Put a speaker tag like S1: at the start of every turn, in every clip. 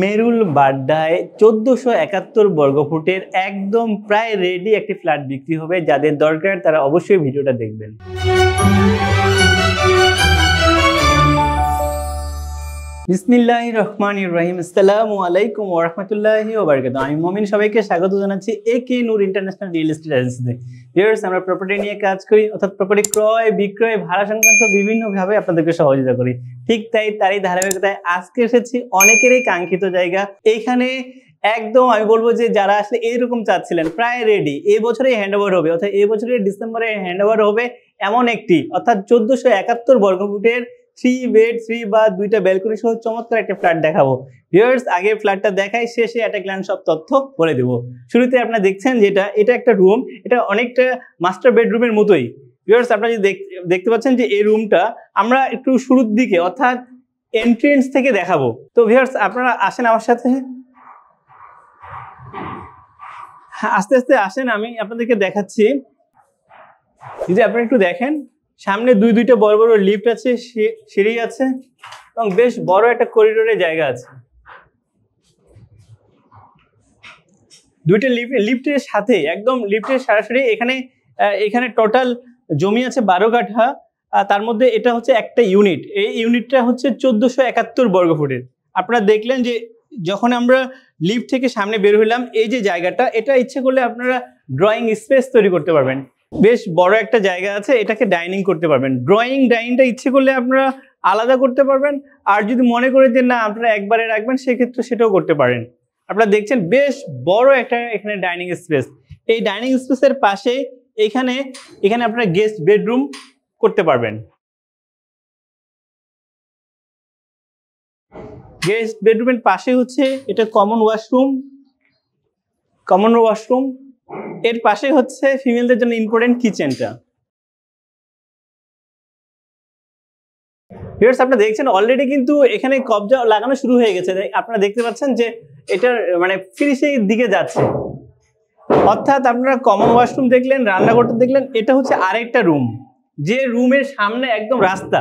S1: মেরুল বাড্ডায় চোদ্দশো একাত্তর বর্গফুটের একদম প্রায় রেডি একটি ফ্ল্যাট বিক্রি হবে যাদের দরকার তারা অবশ্যই ভিডিওটা দেখবেন বিসমিল্লাহ রহমান ইব্রাহিম আসসালামু আলাইকুম ওরহমতুল্লাহি ওবরকাত আমি মমিন সবাইকে স্বাগত জানাচ্ছি A K Noor international real estate এজেন্সিতে ভিউয়ার্স আমরা প্রপার্টি নিয়ে কাজ করি অর্থাৎ প্রপার্টি ক্রয় বিক্রয় ভাড়া সংক্রান্ত বিভিন্নভাবে আপনাদেরকে সহযোগিতা করি ঠিক তাই তারই ধারাবাহিকতায় আজকে এসেছি অনেকেরই কাঙ্ক্ষিত জায়গা এইখানে একদম আমি বলবো যে যারা আসলে এইরকম চাচ্ছিলেন প্রায় রেডি এবছরে হ্যান্ড ওভার হবে অর্থাৎ এবছরের ডিসেম্বরে হ্যান্ড ওভার হবে এমন একটি অর্থাৎ চোদ্দশো একাত্তর বর্গফুটের থ্রি বেড থ্রি বা দুইটা ব্যালকনি সহ চমৎকার একটা ফ্ল্যাট দেখাবো ভিউয়ার্স আগে ফ্ল্যাটটা দেখাই শেষে একটা গ্ল্যান্ড সব তথ্য বলে দেবো শুরুতে আপনারা দেখছেন যেটা এটা একটা রুম এটা অনেকটা মাস্টার বেডরুমের মতোই ভিউয়ার্স আপনারা যদি দেখতে পাচ্ছেন যে এই রুমটা আমরা একটু শুরুর দিকে অর্থাৎ এন্ট্রেন্স থেকে দেখাবো তো ভিউয়ার্স আপনারা আসেন আমার সাথে হ্যাঁ, আস্তে আস্তে আসেন আমি আপনাদেরকে দেখাচ্ছি যদি আপনারা একটু দেখেন সামনে দুই দুইটা বড় বড় লিফট আছে সিঁড়ি আছে এবং বেশ বড় একটা করিডোরের জায়গা আছে দুইটা লিফট লিফটের সাথে একদম লিফটের সরাসরি এখানে এখানে টোটাল জমি আছে বারো কাঠা তার মধ্যে এটা হচ্ছে একটা ইউনিট এই ইউনিটটা হচ্ছে চোদ্দোশো একাত্তর বর্গফুটের আপনারা দেখলেন যে যখন আমরা লিফট থেকে সামনে বের হইলাম এই যে জায়গাটা এটা ইচ্ছে করলে আপনারা ড্রয়িং স্পেস তৈরি করতে পারবেন বেশ বড় একটা জায়গা আছে এটাকে ডাইনিং করতে পারবেন ড্রয়িং ডাইনিংটা ইচ্ছে করলে আপনারা আলাদা করতে পারবেন আর যদি মনে করে যে না আপনারা একবারে রাখবেন সেক্ষেত্রে সেটাও করতে পারেন আপনারা দেখছেন বেশ বড় একটা এখানে ডাইনিং স্পেস এই ডাইনিং স্পেসের পাশে এখানে এখানে আপনারা গেস্ট বেডরুম করতে পারবেন গেস্ট বেডরুমের পাশে হচ্ছে এটা কমন ওয়াশরুম কমন ওয়াশরুম এর পাশে হচ্ছে ফিমেলদের জন্য ইম্পর্টেন্ট কিচেনটা ভিউয়ার্স আপনারা দেখছেন অলরেডি কিন্তু এখানে কবজা লাগানো শুরু হয়ে গেছে আপনারা দেখতে পাচ্ছেন যে এটার মানে ফিনিশের দিকে যাচ্ছে অর্থাৎ আপনারা কমন ওয়াশরুম দেখলেন রান্নাঘরটা দেখলেন এটা হচ্ছে আরেকটা রুম যে রুমের সামনে একদম রাস্তা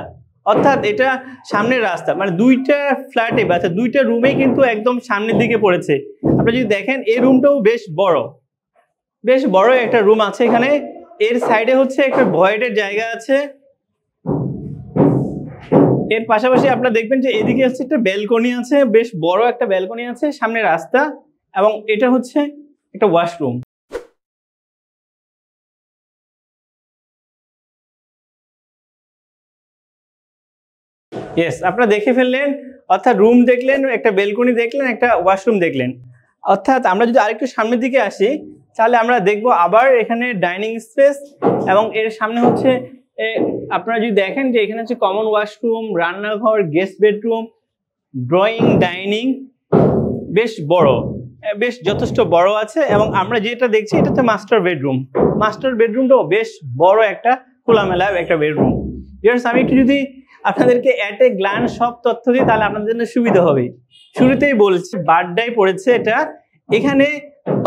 S1: অর্থাৎ এটা সামনের রাস্তা মানে দুইটা ফ্ল্যাটে বা আচ্ছা, দুইটা রুমে কিন্তু একদম সামনের দিকে পড়েছে আপনারা যদি দেখেন এই রুমটাও বেশ বড় বেশ বড় একটা রুম আছে এখানে এর সাইডে হচ্ছে একটা ভয়েডের জায়গা আছে এর পাশাপাশি আপনারা দেখবেন যে এদিকে হচ্ছে একটা ব্যালকনি আছে বেশ বড় একটা ব্যালকনি আছে সামনে রাস্তা এবং এটা হচ্ছে একটা ওয়াশরুম ইয়েস আপনারা দেখে ফেললেন অর্থাৎ রুম দেখলেন একটা বেলকনি দেখলেন একটা ওয়াশরুম দেখলেন অর্থাৎ আমরা যদি আরেকটু সামনের দিকে আসি তাহলে আমরা দেখব আবার এখানে ডাইনিং স্পেস এবং এর সামনে হচ্ছে আপনারা যদি দেখেন যে এখানে হচ্ছে কমন ওয়াশরুম রান্নাঘর গেস্ট বেডরুম ড্রয়িং ডাইনিং বেশ বড় বেশ যথেষ্ট বড় আছে এবং আমরা যেটা দেখছি এটা হচ্ছে মাস্টার বেডরুম মাস্টার বেডরুমটাও বেশ বড় একটা খোলামেলা একটা বেডরুম ইয়ার্স আমি একটু যদি আপনাদেরকে অ্যাট এ গ্লান সব তথ্য দিই তাহলে আপনাদের জন্য সুবিধা হবে শুরুতেই বলছি বার্থডাই পড়েছে এটা এখানে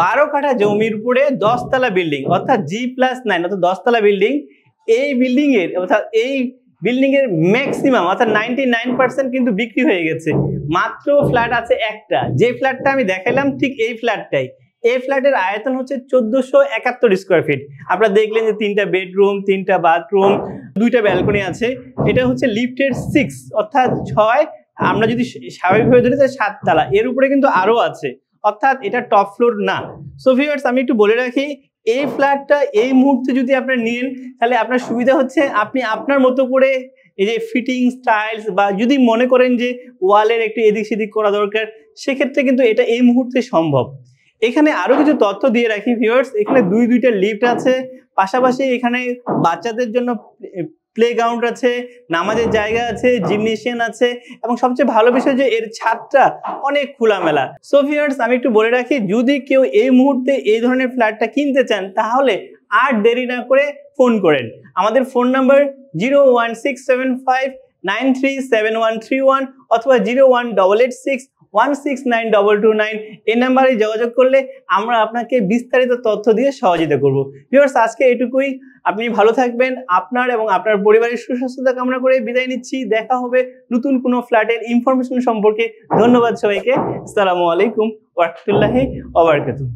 S1: বারো কাঠা জমির উপরে দশতলা বিল্ডিং অর্থাৎ জি প্লাস নাইন অর্থাৎ দশতলা বিল্ডিং এই বিল্ডিং এর অর্থাৎ এই বিল্ডিং এর ম্যাক্সিমাম অর্থাৎ নাইনটি কিন্তু বিক্রি হয়ে গেছে মাত্র ফ্ল্যাট আছে একটা যে ফ্ল্যাটটা আমি দেখালাম ঠিক এই ফ্ল্যাটটাই এই ফ্ল্যাটের আয়তন হচ্ছে চোদ্দশো একাত্তর স্কোয়ার ফিট আপনারা দেখলেন যে তিনটা বেডরুম তিনটা বাথরুম দুইটা ব্যালকনি আছে এটা হচ্ছে লিফটের সিক্স অর্থাৎ ছয় আমরা যদি স্বাভাবিকভাবে ধরি তাহলে সাততলা এর উপরে কিন্তু আরও আছে অর্থাৎ এটা টপ ফ্লোর না সো ভিউয়ার্স আমি একটু বলে রাখি এই ফ্ল্যাটটা এই মুহূর্তে যদি আপনি নেন তাহলে আপনার সুবিধা হচ্ছে আপনি আপনার মতো করে এই যে ফিটিং স্টাইলস বা যদি মনে করেন যে ওয়ালের একটু এদিক সেদিক করা দরকার সেক্ষেত্রে কিন্তু এটা এই মুহূর্তে সম্ভব এখানে আরও কিছু তথ্য দিয়ে রাখি ভিউয়ার্স এখানে দুই দুইটা লিফ্ট আছে পাশাপাশি এখানে বাচ্চাদের জন্য প্লে গ্রাউন্ড আছে নামাজের জায়গা আছে জিমনেশিয়ান হ্যাঁ। আছে এবং সবচেয়ে ভালো বিষয় যে এর ছাদটা অনেক খোলামেলা সো ভিউয়ার্স আমি একটু বলে রাখি যদি কেউ এই মুহূর্তে এই ধরনের ফ্ল্যাটটা কিনতে চান তাহলে আর দেরি না করে ফোন করেন আমাদের phone number zero one six seven five nine three seven one three one অথবা zero one double eight six one six nine double two nine এই নাম্বারে যোগাযোগ করলে আমরা আপনাকে বিস্তারিত তথ্য দিয়ে সহযোগিতা করবো ভিউয়ার্স আজকে এটুকুই আপনি ভালো থাকবেন আপনার এবং আপনার পরিবারের সুস্বাস্থ্যতা কামনা করে বিদায় নিচ্ছি দেখা হবে নতুন কোনো ফ্ল্যাটের ইনফরমেশন সম্পর্কে ধন্যবাদ সবাইকে আসসালামু আলাইকুম ওরহমতুল্লাহি ওবরকাতু